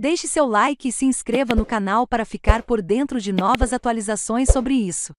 Deixe seu like e se inscreva no canal para ficar por dentro de novas atualizações sobre isso.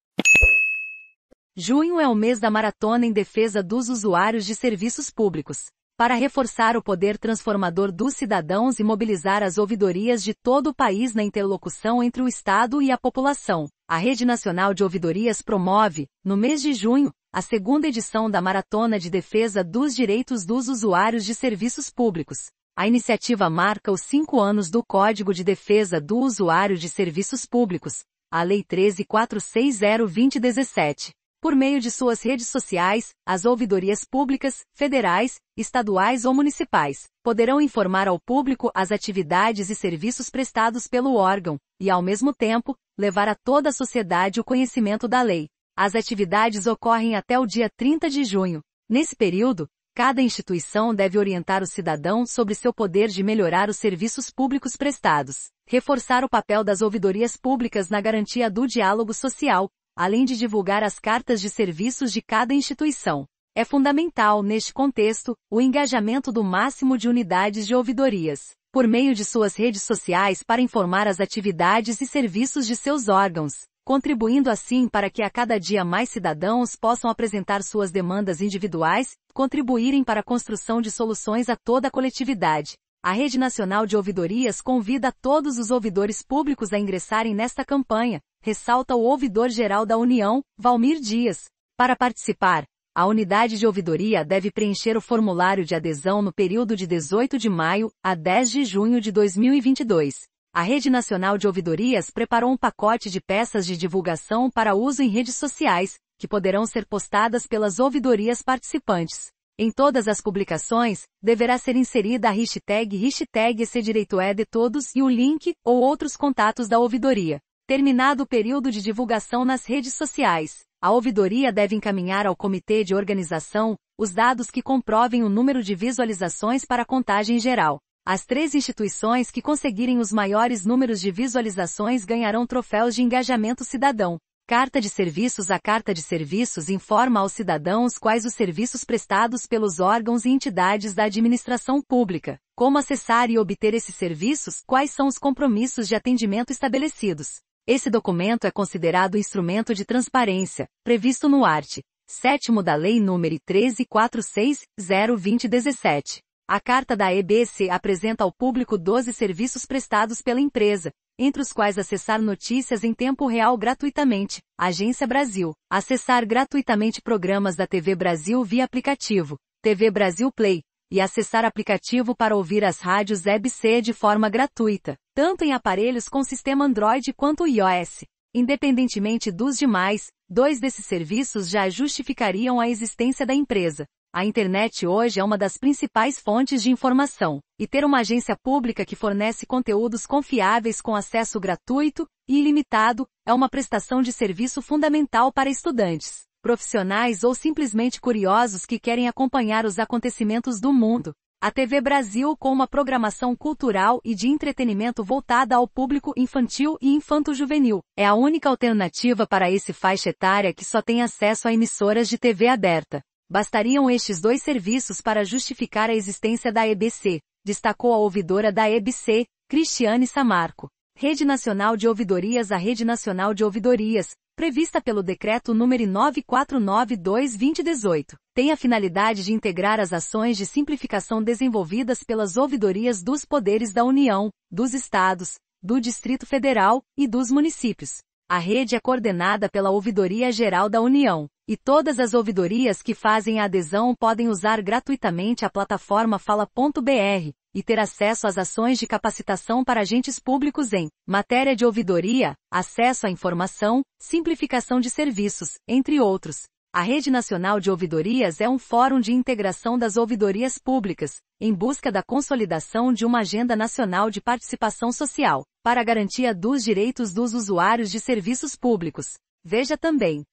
Junho é o mês da maratona em defesa dos usuários de serviços públicos. Para reforçar o poder transformador dos cidadãos e mobilizar as ouvidorias de todo o país na interlocução entre o Estado e a população, a Rede Nacional de Ouvidorias promove, no mês de junho, a segunda edição da Maratona de Defesa dos Direitos dos Usuários de Serviços Públicos, a iniciativa marca os cinco anos do Código de Defesa do Usuário de Serviços Públicos, a Lei 13.460-2017. Por meio de suas redes sociais, as ouvidorias públicas, federais, estaduais ou municipais, poderão informar ao público as atividades e serviços prestados pelo órgão, e ao mesmo tempo, levar a toda a sociedade o conhecimento da lei. As atividades ocorrem até o dia 30 de junho. Nesse período, Cada instituição deve orientar o cidadão sobre seu poder de melhorar os serviços públicos prestados, reforçar o papel das ouvidorias públicas na garantia do diálogo social, além de divulgar as cartas de serviços de cada instituição. É fundamental, neste contexto, o engajamento do máximo de unidades de ouvidorias, por meio de suas redes sociais para informar as atividades e serviços de seus órgãos, contribuindo assim para que a cada dia mais cidadãos possam apresentar suas demandas individuais, contribuírem para a construção de soluções a toda a coletividade. A Rede Nacional de Ouvidorias convida todos os ouvidores públicos a ingressarem nesta campanha, ressalta o ouvidor-geral da União, Valmir Dias. Para participar, a unidade de ouvidoria deve preencher o formulário de adesão no período de 18 de maio a 10 de junho de 2022. A Rede Nacional de Ouvidorias preparou um pacote de peças de divulgação para uso em redes sociais, que poderão ser postadas pelas ouvidorias participantes. Em todas as publicações, deverá ser inserida a hashtag hashtag esse direito é de todos e o link ou outros contatos da ouvidoria. Terminado o período de divulgação nas redes sociais, a ouvidoria deve encaminhar ao comitê de organização os dados que comprovem o número de visualizações para a contagem geral. As três instituições que conseguirem os maiores números de visualizações ganharão troféus de engajamento cidadão. Carta de Serviços A Carta de Serviços informa aos cidadãos quais os serviços prestados pelos órgãos e entidades da administração pública, como acessar e obter esses serviços, quais são os compromissos de atendimento estabelecidos. Esse documento é considerado instrumento de transparência, previsto no art. 7 da Lei nº 13460-2017. A carta da EBC apresenta ao público 12 serviços prestados pela empresa, entre os quais acessar notícias em tempo real gratuitamente, Agência Brasil, acessar gratuitamente programas da TV Brasil via aplicativo, TV Brasil Play, e acessar aplicativo para ouvir as rádios EBC de forma gratuita, tanto em aparelhos com sistema Android quanto iOS. Independentemente dos demais, dois desses serviços já justificariam a existência da empresa. A internet hoje é uma das principais fontes de informação, e ter uma agência pública que fornece conteúdos confiáveis com acesso gratuito e ilimitado é uma prestação de serviço fundamental para estudantes, profissionais ou simplesmente curiosos que querem acompanhar os acontecimentos do mundo. A TV Brasil com uma programação cultural e de entretenimento voltada ao público infantil e infanto-juvenil. É a única alternativa para esse faixa etária que só tem acesso a emissoras de TV aberta. Bastariam estes dois serviços para justificar a existência da EBC, destacou a ouvidora da EBC, Cristiane Samarco. Rede Nacional de Ouvidorias A Rede Nacional de Ouvidorias, prevista pelo Decreto nº 9492-2018, tem a finalidade de integrar as ações de simplificação desenvolvidas pelas ouvidorias dos poderes da União, dos Estados, do Distrito Federal e dos municípios, a rede é coordenada pela Ouvidoria Geral da União, e todas as ouvidorias que fazem a adesão podem usar gratuitamente a plataforma fala.br e ter acesso às ações de capacitação para agentes públicos em matéria de ouvidoria, acesso à informação, simplificação de serviços, entre outros. A Rede Nacional de Ouvidorias é um fórum de integração das ouvidorias públicas, em busca da consolidação de uma agenda nacional de participação social, para a garantia dos direitos dos usuários de serviços públicos. Veja também